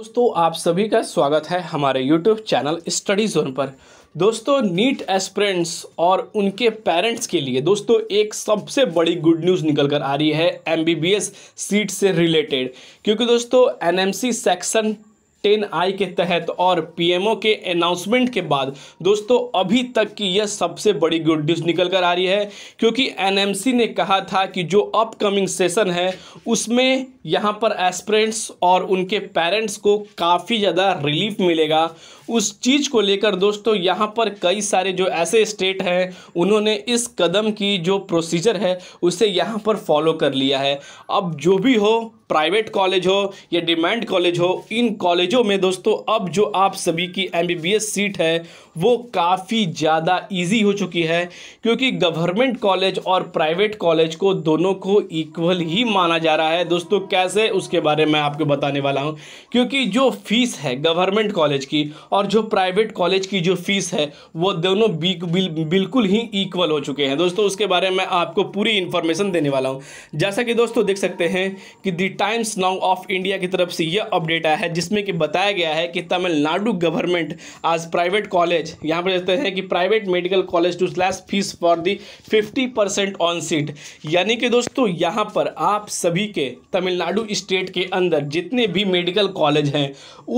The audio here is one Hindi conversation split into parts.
दोस्तों आप सभी का स्वागत है हमारे यूट्यूब चैनल स्टडी जोन पर दोस्तों नीट एस्परेंट्स और उनके पेरेंट्स के लिए दोस्तों एक सबसे बड़ी गुड न्यूज़ निकल कर आ रही है एमबीबीएस सीट से रिलेटेड क्योंकि दोस्तों एनएमसी सेक्शन टेन आई के तहत और पीएमओ के अनाउंसमेंट के बाद दोस्तों अभी तक की यह सबसे बड़ी गुड न्यूज़ निकल कर आ रही है क्योंकि एनएमसी ने कहा था कि जो अपकमिंग सेशन है उसमें यहाँ पर एस्परेंट्स और उनके पेरेंट्स को काफ़ी ज़्यादा रिलीफ मिलेगा उस चीज़ को लेकर दोस्तों यहाँ पर कई सारे जो ऐसे स्टेट हैं उन्होंने इस कदम की जो प्रोसीजर है उसे यहाँ पर फॉलो कर लिया है अब जो भी हो प्राइवेट कॉलेज हो या डिमांड कॉलेज हो इन कॉलेजों में दोस्तों अब जो आप सभी की एमबीबीएस सीट है वो काफ़ी ज़्यादा इजी हो चुकी है क्योंकि गवर्नमेंट कॉलेज और प्राइवेट कॉलेज को दोनों को इक्वल ही माना जा रहा है दोस्तों कैसे उसके बारे में आपको बताने वाला हूँ क्योंकि जो फीस है गवर्नमेंट कॉलेज की और जो प्राइवेट कॉलेज की जो फीस है वो दोनों बिल्कुल ही इक्वल हो चुके हैं दोस्तों उसके बारे में आपको पूरी इन्फॉर्मेशन देने वाला हूँ जैसा कि दोस्तों देख सकते हैं कि टाइम्स नाउ ऑफ इंडिया की तरफ से यह अपडेट आया है जिसमें कि बताया गया है कि तमिलनाडु गवर्नमेंट आज प्राइवेट कॉलेज यहाँ पर देखते हैं कि private medical college to slash fees for the fifty percent on seat यानी कि दोस्तों यहाँ पर आप सभी के तमिलनाडु स्टेट के अंदर जितने भी मेडिकल कॉलेज हैं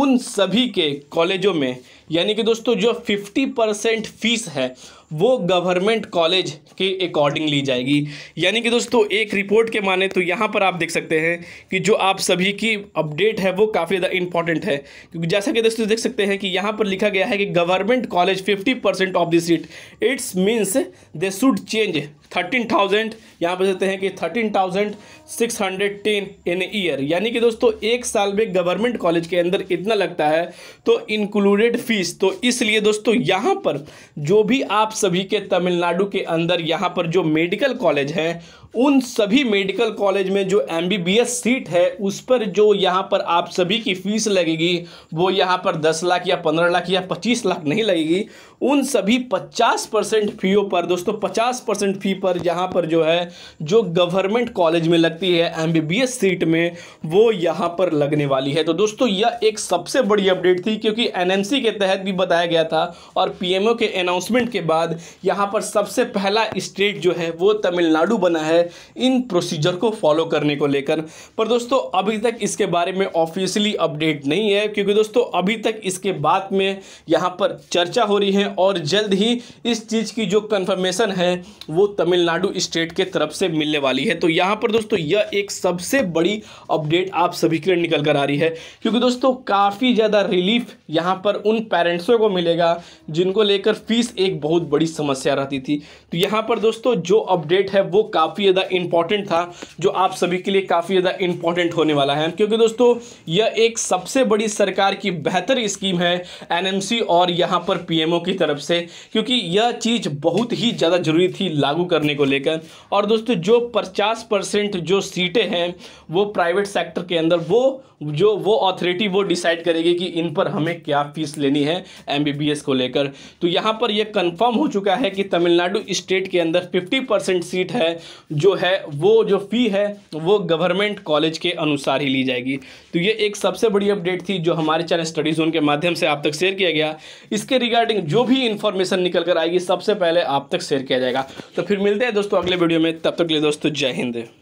उन सभी के कॉलेजों में यानी कि दोस्तों जो फिफ्टी परसेंट फीस है वो गवर्नमेंट कॉलेज के अकॉर्डिंग ली जाएगी यानी कि दोस्तों एक रिपोर्ट के माने तो यहाँ पर आप देख सकते हैं कि जो आप सभी की अपडेट है वो काफ़ी ज़्यादा इंपॉर्टेंट है क्योंकि जैसा कि दोस्तों देख सकते हैं कि यहाँ पर लिखा गया है कि government college fifty percent of the seat it's means they should change thirteen thousand यहाँ पर देते हैं कि thirteen thousand six hundred ten in year यानी कि दोस्तों एक साल में गवर्नमेंट कॉलेज के अंदर इतना लगता है तो इंक्लूडेड फीस तो इसलिए दोस्तों यहाँ पर जो भी आप सभी के तमिलनाडु के अंदर यहाँ पर जो मेडिकल कॉलेज हैं उन सभी मेडिकल कॉलेज में जो एम सीट है उस पर जो यहाँ पर आप सभी की फ़ीस लगेगी वो यहाँ पर दस लाख या पंद्रह लाख या पच्चीस लाख नहीं लगेगी उन सभी पचास परसेंट फीओ पर दोस्तों पचास परसेंट फी पर यहाँ पर जो है जो गवर्नमेंट कॉलेज में लगती है एस सीट में वो यहाँ पर लगने वाली है तो दोस्तों यह एक सबसे बड़ी अपडेट थी क्योंकि एनएमसी के तहत भी बताया गया था और पीएमओ के अनाउंसमेंट के बाद यहाँ पर सबसे पहला स्टेट जो है वो तमिलनाडु बना है इन प्रोसीजर को फॉलो करने को लेकर पर दोस्तों अभी तक इसके बारे में ऑफिशियली अपडेट नहीं है क्योंकि दोस्तों अभी तक इसके बाद में यहाँ पर चर्चा हो रही है और जल्द ही इस चीज़ की जो कन्फर्मेशन है वो तमिल तमिलनाडु स्टेट के तरफ से मिलने वाली है तो यहाँ पर दोस्तों यह एक सबसे बड़ी अपडेट आप सभी के लिए निकल कर आ रही है क्योंकि दोस्तों काफ़ी ज़्यादा रिलीफ यहाँ पर उन पेरेंट्सों को मिलेगा जिनको लेकर फीस एक बहुत बड़ी समस्या रहती थी तो यहाँ पर दोस्तों जो अपडेट है वो काफ़ी ज़्यादा इंपॉर्टेंट था जो आप सभी के लिए काफ़ी ज़्यादा इंपॉर्टेंट होने वाला है क्योंकि दोस्तों यह एक सबसे बड़ी सरकार की बेहतर स्कीम है एन और यहाँ पर पीएमओ की तरफ से क्योंकि यह चीज़ बहुत ही ज़्यादा ज़रूरी थी लागू कर करने को लेकर और दोस्तों जो पचास परसेंट जो सीटें हैं वो प्राइवेट सेक्टर के अंदर वो जो वो अथॉरिटी वो डिसाइड करेगी कि इन पर हमें क्या फीस लेनी है एमबीबीएस को लेकर तो यहाँ पर ये कंफर्म हो चुका है कि तमिलनाडु स्टेट के अंदर 50 परसेंट सीट है जो है वो जो फ़ी है वो गवर्नमेंट कॉलेज के अनुसार ही ली जाएगी तो ये एक सबसे बड़ी अपडेट थी जो हमारे चैनल स्टडी जोन के माध्यम से आप तक शेयर किया गया इसके रिगार्डिंग जो भी इंफॉर्मेशन निकल कर आएगी सबसे पहले आप तक शेयर किया जाएगा तो फिर मिलते हैं दोस्तों अगले वीडियो में तब तक के लिए दोस्तों जय हिंद